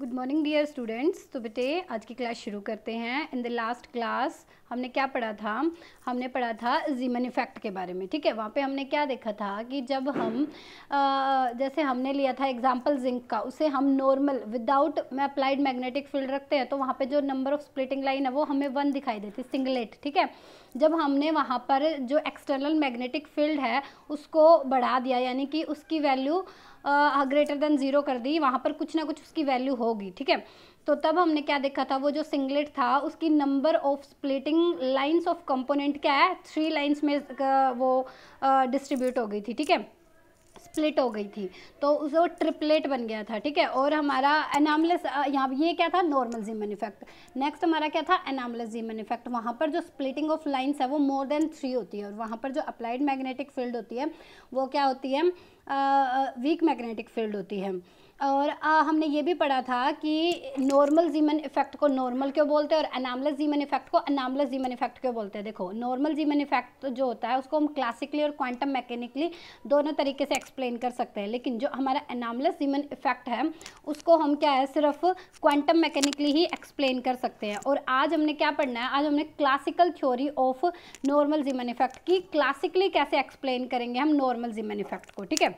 good morning dear students तो बेटे आज की क्लास शुरू करते हैं इन द लास्ट क्लास हमने क्या पढ़ा था हमने पढ़ा था जीमन इफेक्ट के बारे में ठीक है वहाँ पे हमने क्या देखा था कि जब हम आ, जैसे हमने लिया था एग्जाम्पल जिंक का उसे हम normal without applied magnetic field रखते हैं तो वहाँ पे जो नंबर ऑफ स्प्लिटिंग लाइन है वो हमें वन दिखाई देती सिंगलेट ठीक है जब हमने वहाँ पर जो एक्सटर्नल मैग्नेटिक फील्ड है उसको बढ़ा दिया यानी कि उसकी वैल्यू ग्रेटर देन ज़ीरो कर दी वहाँ पर कुछ ना कुछ उसकी वैल्यू होगी ठीक है तो तब हमने क्या देखा था वो जो सिंगलेट था उसकी number of splitting lines of component क्या है थ्री लाइंस में वो डिस्ट्रीब्यूट हो गई थी ठीक है स्प्लिट हो गई थी तो उसे वो ट्रिपलेट बन गया था ठीक है और हमारा एनामलस यहाँ ये क्या था नॉर्मल जीमन इफेक्ट नेक्स्ट हमारा क्या था एनामलस जीमन इफेक्ट वहाँ पर जो स्प्लिटिंग ऑफ लाइन्स है वो मोर देन थ्री होती है और वहाँ पर जो अप्लाइड मैग्नेटिक फील्ड होती है वो क्या होती है वीक मैग्नेटिक फील्ड होती है और आ, हमने ये भी पढ़ा था कि नॉर्मल जीमन इफेक्ट को नॉर्मल क्यों बोलते हैं और अनामलस जीमन इफेक्ट को अनामलस जीमन इफेक्ट क्यों बोलते हैं देखो नॉर्मल जीमन इफेक्ट जो होता है उसको हम क्लासिकली और क्वांटम मैकेनिकली दोनों तरीके से एक्सप्लेन कर सकते हैं लेकिन जो हमारा अनामलस जीमन इफेक्ट है उसको हम क्या है सिर्फ क्वांटम मैकेनिकली ही एक्सप्लेन कर सकते हैं और आज हमने क्या पढ़ना है आज हमने classical theory of normal Zeeman effect की क्लासिकली कैसे एक्सप्लेन करेंगे हम नॉर्मल जीमन इफेक्ट को ठीक है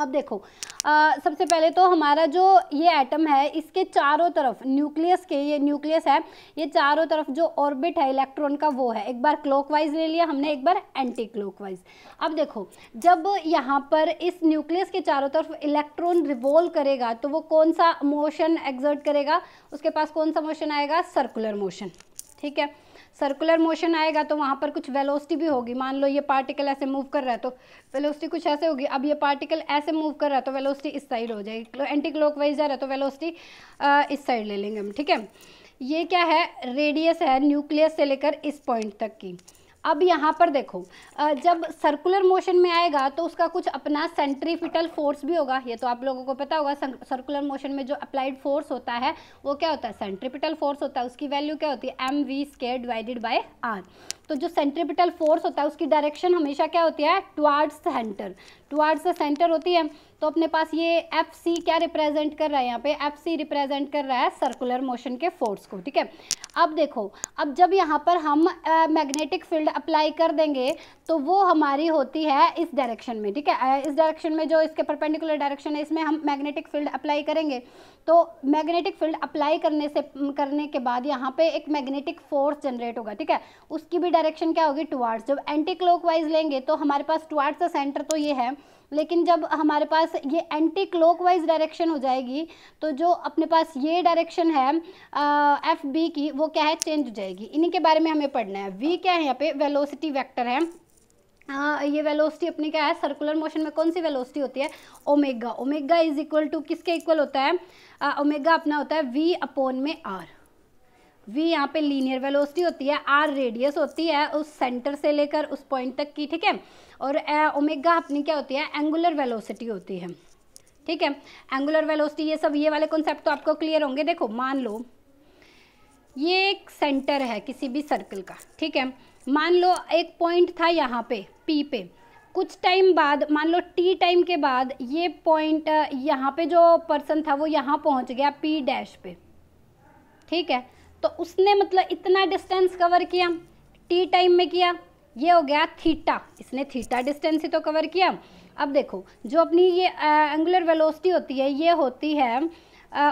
अब देखो आ, सबसे पहले तो हमारा जो ये एटम है इसके चारों तरफ न्यूक्लियस के ये न्यूक्लियस है ये चारों तरफ जो ऑर्बिट है इलेक्ट्रॉन का वो है एक बार क्लॉकवाइज ले लिया हमने एक बार एंटी क्लॉकवाइज अब देखो जब यहाँ पर इस न्यूक्लियस के चारों तरफ इलेक्ट्रॉन रिवॉल्व करेगा तो वो कौन सा मोशन एग्जर्ट करेगा उसके पास कौन सा मोशन आएगा सर्कुलर मोशन ठीक है सर्कुलर मोशन आएगा तो वहाँ पर कुछ वेलोसिटी भी होगी मान लो ये पार्टिकल ऐसे मूव कर रहा है तो वेलोसिटी कुछ ऐसे होगी अब ये पार्टिकल ऐसे मूव कर रहा है तो वेलोसिटी इस साइड हो जाएगी एंटी क्लॉक वाइज जा रहा है तो वेलोसिटी इस साइड ले लेंगे हम ठीक है ये क्या है रेडियस है न्यूक्लियस से लेकर इस पॉइंट तक की अब यहाँ पर देखो जब सर्कुलर मोशन में आएगा तो उसका कुछ अपना सेंट्रीफिटल फोर्स भी होगा ये तो आप लोगों को पता होगा सर्कुलर मोशन में जो अप्लाइड फोर्स होता है वो क्या होता है सेंट्रीपिटल फोर्स होता है उसकी वैल्यू क्या होती है M V square divided by R तो जो सेंट्रीपिटल फोर्स होता है उसकी डायरेक्शन हमेशा क्या होती है towards center towards the center होती है तो अपने पास ये एफ सी क्या रिप्रेजेंट कर रहा है यहाँ पे एफ सी रिप्रेजेंट कर रहा है सर्कुलर मोशन के फोर्स को ठीक है अब देखो अब जब यहाँ पर हम मैग्नेटिक फील्ड अप्लाई कर देंगे तो वो हमारी होती है इस डायरेक्शन में ठीक है इस डायरेक्शन में जो इसके परपेंडिकुलर डायरेक्शन है इसमें हम मैग्नेटिक फील्ड अप्लाई करेंगे तो मैग्नेटिक फील्ड अप्लाई करने से करने के बाद यहाँ पे एक मैग्नेटिक फोर्स जनरेट होगा ठीक है उसकी भी डायरेक्शन क्या होगी टुवार्ड्स जब एंटी क्लॉकवाइज लेंगे तो हमारे पास टुवार्ड्स द सेंटर तो ये है लेकिन जब हमारे पास ये एंटी क्लॉकवाइज डायरेक्शन हो जाएगी तो जो अपने पास ये डायरेक्शन है एफ बी की वो क्या है चेंज हो जाएगी इन्हीं के बारे में हमें पढ़ना है वी क्या है यहाँ पे वेलोसिटी वेक्टर है आ, ये वेलोसिटी अपनी क्या है सर्कुलर मोशन में कौन सी वेलोसिटी होती है omega omega is equal to किसके इक्वल होता है ओमेगा अपना होता है वी अपोन में आर वी यहाँ पे लीनियर वेलोसिटी होती है आर रेडियस होती है उस सेंटर से लेकर उस पॉइंट तक की ठीक है और ओमेगा अपनी क्या होती है एंगुलर वेलोसिटी होती है ठीक है एंगुलर वेलोसिटी ये सब ये वाले कॉन्सेप्ट तो आपको क्लियर होंगे देखो मान लो ये एक सेंटर है किसी भी सर्कल का ठीक है मान लो एक पॉइंट था यहाँ पे पी पे कुछ टाइम बाद मान लो टी टाइम के बाद ये पॉइंट यहाँ पे जो पर्सन था वो यहाँ पहुँच गया पी डैश पे ठीक है तो उसने मतलब इतना डिस्टेंस कवर किया टी टाइम में किया ये हो गया थीटा इसने थीटा डिस्टेंस ही तो कवर किया अब देखो जो अपनी ये एंगुलर वेलोसिटी होती है ये होती है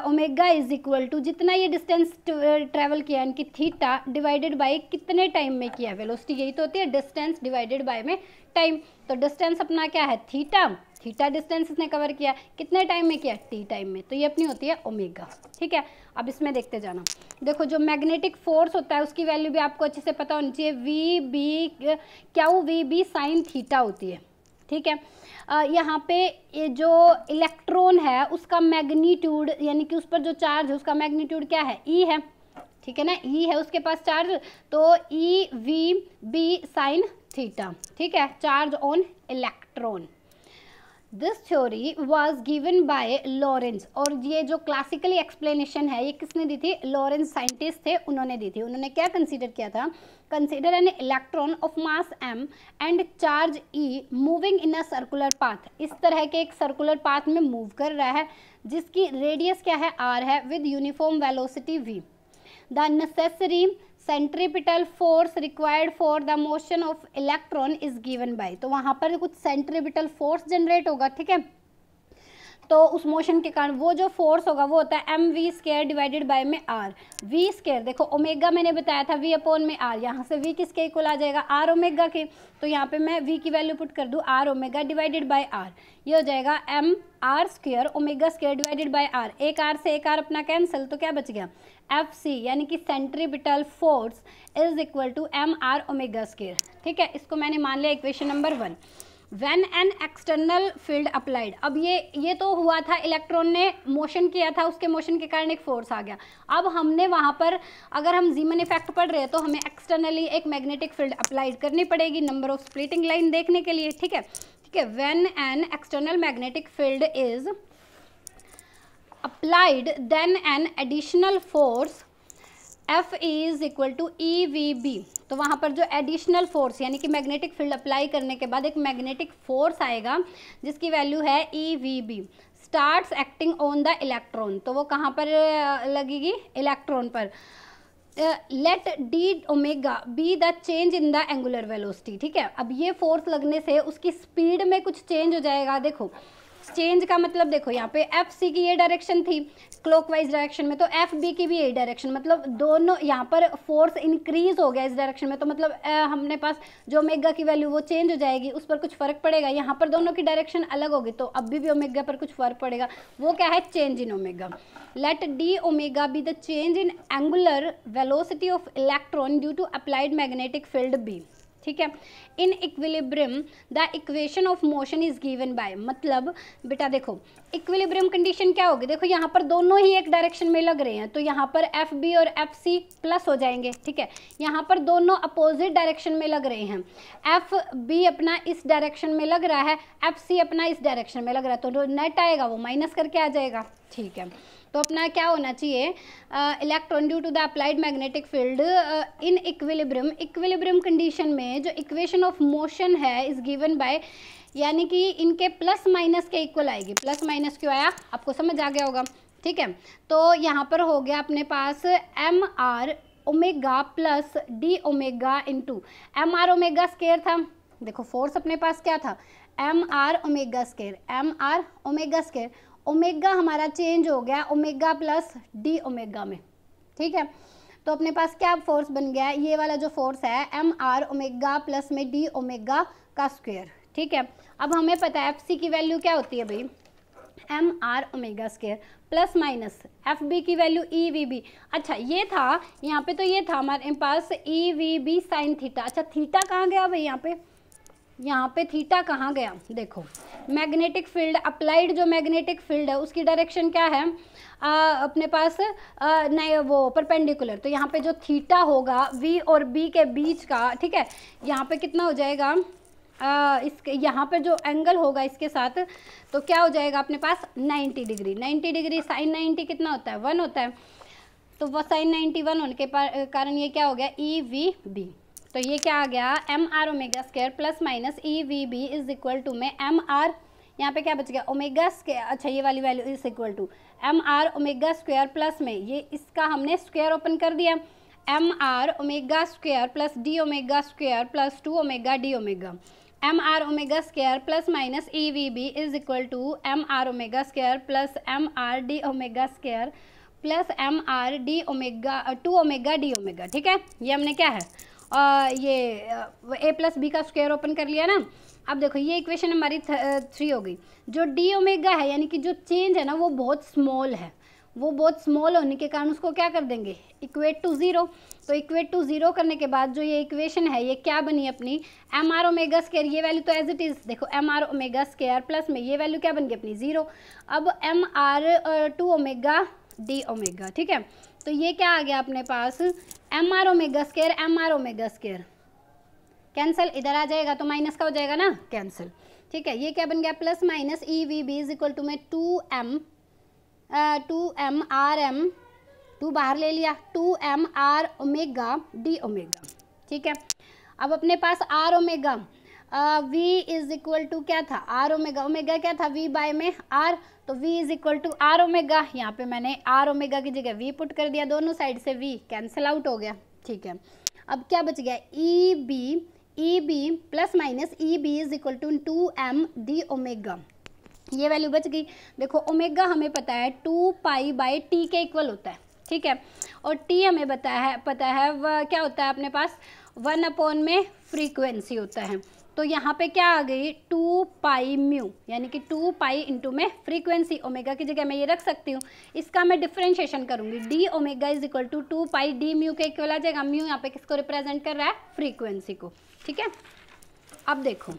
ओमेगा इज इक्वल टू जितना ये डिस्टेंस ट्रेवल किया इनकी थीटा डिवाइडेड बाय कितने टाइम में किया वेलोसिटी यही तो होती है डिस्टेंस डिवाइडेड बाय में टाइम तो डिस्टेंस अपना क्या है थीटा थीटा डिस्टेंस इसने कवर किया कितने टाइम में किया टी टाइम में तो ये अपनी होती है ओमेगा ठीक है अब इसमें देखते जाना देखो जो मैग्नेटिक फोर्स होता है उसकी वैल्यू भी आपको अच्छे से पता होनी चाहिए वी बी क्या वी बी साइन थीटा होती है ठीक है यहाँ पे ये जो इलेक्ट्रॉन है उसका मैग्नीट्यूड यानी कि उस पर जो चार्ज है उसका मैग्नीट्यूड क्या है ई e है ठीक है ना ई e है उसके पास चार्ज तो E V B sine theta ठीक है charge on electron this theory was given by Lorentz और ये जो क्लासिकली एक्सप्लेनेशन है ये किसने दी थी लॉरेंस साइंटिस्ट थे उन्होंने दी थी उन्होंने क्या कंसिडर किया था consider an electron of mass M and charge E moving in a circular path इस तरह के एक सर्कुलर पाथ में मूव कर रहा है जिसकी रेडियस क्या है आर है with uniform velocity V the necessary centripetal force required for the motion of electron is given by तो वहाँ पर कुछ सेंट्रीपिटल फोर्स जनरेट होगा ठीक है तो उस मोशन के कारण वो जो फोर्स होगा वो होता है M V square divided by में आर वी स्केयर देखो ओमेगा मैंने बताया था वी अपोन में आर यहाँ से वी किसके इक्वल आ जाएगा आर ओमेगा के तो यहाँ पे मैं वी की वैल्यू पुट कर दूँ R omega divided by R ये हो जाएगा एम आर स्क्र omega square divided by R एक आर से एक आर अपना कैंसिल तो क्या बच गया एफ सी यानी कि centripetal force is equal to M R omega square ठीक है इसको मैंने मान लिया equation number one when an external field applied अब ये ये तो हुआ था इलेक्ट्रॉन ने मोशन किया था उसके मोशन के कारण एक फोर्स आ गया अब हमने वहाँ पर अगर हम जीमन इफेक्ट पढ़ रहे हैं तो हमें एक्सटर्नली एक मैग्नेटिक फील्ड अप्लाइड करनी पड़ेगी नंबर ऑफ स्प्लिटिंग लाइन देखने के लिए ठीक है ठीक है when an external magnetic field is applied then an additional force F is equal to E V B तो वहाँ पर जो एडिशनल फोर्स यानी कि मैग्नेटिक फील्ड अप्लाई करने के बाद एक मैग्नेटिक फोर्स आएगा जिसकी वैल्यू है E V B starts acting on the electron तो वो कहाँ पर लगेगी इलेक्ट्रॉन पर let D omega be the change in the angular velocity ठीक है अब ये फोर्स लगने से उसकी स्पीड में कुछ चेंज हो जाएगा देखो एक्सचेंज का मतलब देखो यहाँ पे एफ सी की ये डायरेक्शन थी क्लॉकवाइज डायरेक्शन में तो एफ बी की भी यही डायरेक्शन मतलब दोनों यहाँ पर फोर्स इंक्रीज हो गया इस डायरेक्शन में तो मतलब ए, हमने पास जो ओमेगा की वैल्यू वो चेंज हो जाएगी उस पर कुछ फर्क पड़ेगा यहाँ पर दोनों की डायरेक्शन अलग होगी तो अभी भी ओमेगा पर कुछ फर्क पड़ेगा वो क्या है change in omega let D omega be the change in angular velocity of electron due to applied magnetic field B ठीक है in equilibrium the equation of motion is given by मतलब बेटा देखो इक्विलिब्रियम कंडीशन क्या होगी देखो यहाँ पर दोनों ही एक डायरेक्शन में लग रहे हैं तो यहाँ पर एफ बी और एफ सी प्लस हो जाएंगे ठीक है यहाँ पर दोनों अपोजिट डायरेक्शन में लग रहे हैं एफ बी अपना इस डायरेक्शन में लग रहा है एफ सी अपना इस डायरेक्शन में लग रहा है तो जो नेट आएगा वो माइनस करके आ जाएगा ठीक है तो अपना क्या होना चाहिए electron due to the applied magnetic field in equilibrium equilibrium condition में जो इक्वेशन ऑफ मोशन है इज गिवन बाय यानी कि इनके प्लस माइनस के इक्वल आएगी प्लस माइनस क्यों आया आपको समझ आ गया होगा ठीक है तो यहाँ पर हो गया अपने पास M R omega plus D omega into M R omega square था देखो फोर्स अपने पास क्या था M R omega square M R omega square omega हमारा चेंज हो गया ओमेगा प्लस डी ओमेगा में ठीक है तो अपने पास क्या फोर्स बन गया ये वाला जो फोर्स है एम आर ओमेगा प्लस में डी ओमेगा का स्क्वेयर ठीक है अब हमें पता है एफ सी की वैल्यू क्या होती है भाई M R omega square plus minus F B की वैल्यू ई वी बी अच्छा ये था यहाँ पे तो ये था हमारे पास E V B sine theta अच्छा थीटा कहाँ गया भाई यहाँ पे यहाँ पे थीटा कहाँ गया देखो मैग्नेटिक फील्ड अप्लाइड जो मैग्नेटिक फील्ड है उसकी डायरेक्शन क्या है आ, अपने पास नए वो परपेंडिकुलर तो यहाँ पे जो थीटा होगा वी और बी के बीच का ठीक है यहाँ पे कितना हो जाएगा आ, इसके यहाँ पे जो एंगल होगा इसके साथ तो क्या हो जाएगा अपने पास 90 डिग्री 90 डिग्री साइन 90 कितना होता है वन होता है तो वह साइन वन होने के कारण ये क्या हो गया ई वी बी तो ये क्या आ गया M R omega square plus minus E V B is equal to में एम आर यहाँ पे क्या बच गया ओमेगा स्केयर अच्छा ये वाली value is equal to M R omega square plus में ये इसका हमने स्क्वेयर ओपन कर दिया M R omega square plus D omega square plus two omega D omega M R omega square plus minus E V B is equal to M R omega square plus M R D omega square plus M R D omega two omega D omega ठीक है ये हमने क्या है आ, ये A plus B का square open कर लिया ना अब देखो ये इक्वेशन हमारी थ्री हो गई जो डी ओमेगा है यानी कि जो चेंज है ना वो बहुत स्मॉल है वो बहुत स्मॉल होने के कारण उसको क्या कर देंगे इक्वेट टू ज़ीरो तो इक्वेट टू ज़ीरो करने के बाद जो ये इक्वेशन है ये क्या बनी अपनी एम आर ओमेगा स्केयर ये वैल्यू तो एज इट इज़ देखो M R omega square plus में ये वैल्यू क्या बन गई अपनी ज़ीरो अब M R two omega D omega ठीक है तो ये क्या आ गया अपने पास M R omega square M R omega square cancel इधर आ जाएगा तो माइनस का हो जाएगा ना कैंसिल ठीक है ये क्या बन गया plus minus E V B is equal to में two M two M R M two बाहर ले लिया two M R omega D omega ठीक है अब अपने पास R omega V is equal to क्या था आर ओमेगा ओमेगा क्या था वी बाय में आर तो V is equal to R omega यहाँ पे मैंने आर ओमेगा की जगह वी पुट कर दिया दोनों साइड से वी कैंसिल आउट हो गया ठीक है अब क्या बच गया e B E B plus minus E B is equal to two M D omega ये वैल्यू बच गई देखो ओमेगा हमें पता है टू पाई बाय टी के इक्वल होता है ठीक है और टी हमें बताया है पता है वह क्या होता है अपने पास वन अपॉन में फ्रीक्वेंसी होता है तो यहाँ पे क्या आ गई टू पाई म्यू यानी कि टू पाई इंटू में फ्रीक्वेंसी ओमेगा की जगह मैं ये रख सकती हूँ इसका मैं डिफ्रेंशिएशन करूँगी D omega is equal to two pi D mu के इक्वल आ जाएगा म्यू यहाँ पे किसको रिप्रेजेंट कर रहा है फ्रीक्वेंसी को ठीक है अब देखो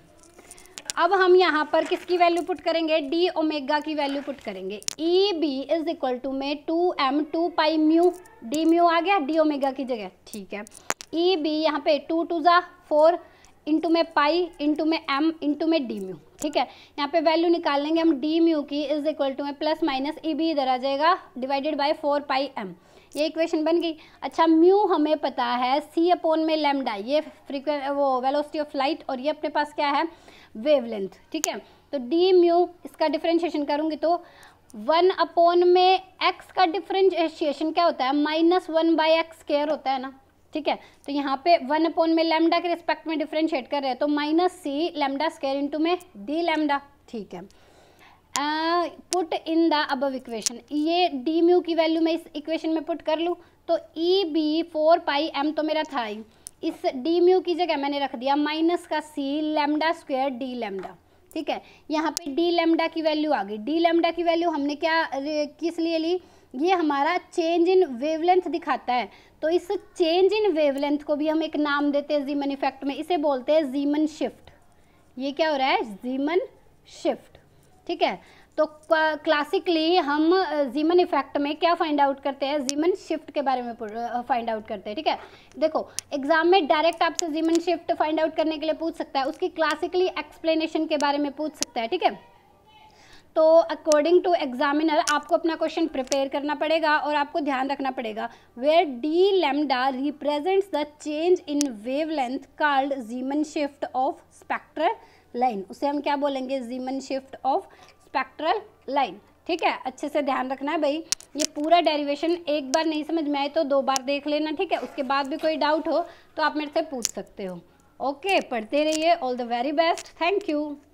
अब हम यहाँ पर किसकी वैल्यू पुट करेंगे डी ओमेगा की वैल्यू पुट करेंगे E B is equal to में two M two pi mu D mu आ गया डी ओमेगा की जगह ठीक है ई e बी यहाँ पे टू टू ज़ा फोर इंटू में पाई इंटू में एम इंटू में डी म्यू ठीक है यहाँ पे वैल्यू निकाल लेंगे हम डी म्यू की इज इक्वल टू में प्लस माइनस ई भी इधर आ जाएगा divided by four pi M ये इक्वेशन बन गई अच्छा म्यू हमें पता है सी अपोन में लेमडा ये फ्रीक्वें वो वेलोसिटी ऑफ लाइट और ये अपने पास क्या है वेवलेंथ ठीक है तो डी म्यू इसका डिफ्रेंशिएशन करूँगी तो वन अपोन में एक्स का डिफ्रेंशिएशन क्या होता है minus one by X square होता है ना ठीक है तो यहाँ पे वन अपोन में लेमडा के रिस्पेक्ट में डिफ्रेंशिएट कर रहे हैं तो minus C lambda square into में डी लेमडा ठीक है पुट इन द अब इक्वेशन ये डी म्यू की वैल्यू मैं इस इक्वेशन में पुट कर लूँ तो E B four pi M तो मेरा था ही इस डी म्यू की जगह मैंने रख दिया माइनस का C lambda square D lambda ठीक है यहाँ पे डी लेमडा की वैल्यू आ गई डी लेमडा की वैल्यू हमने क्या किस लिए ली ये हमारा चेंज इन वेवलेंथ दिखाता है तो इस चेंज इन वेवलेंथ को भी हम एक नाम देते हैं जीमन इफेक्ट में इसे बोलते हैं जीमन शिफ्ट ये क्या हो रहा है जीमन शिफ्ट ठीक है तो क्लासिकली हम जीमन इफेक्ट में क्या फाइंड आउट करते हैं जीमन शिफ्ट के बारे में फाइंड आउट करते हैं ठीक है देखो एग्जाम में डायरेक्ट आपसे जीमन शिफ्ट फाइंड आउट करने के लिए पूछ सकता है उसकी क्लासिकली एक्सप्लेनेशन के बारे में पूछ सकता है ठीक है तो अकॉर्डिंग टू एग्जामिनर आपको अपना क्वेश्चन प्रिपेयर करना पड़ेगा और आपको ध्यान रखना पड़ेगा where D lambda represents the change in wavelength called Zeeman shift of spectral line उसे हम क्या बोलेंगे Zeeman shift of spectral line ठीक है अच्छे से ध्यान रखना है भाई ये पूरा डेरिवेशन एक बार नहीं समझ में आए तो दो बार देख लेना ठीक है उसके बाद भी कोई डाउट हो तो आप मेरे से पूछ सकते हो ओके पढ़ते रहिए all the very best thank you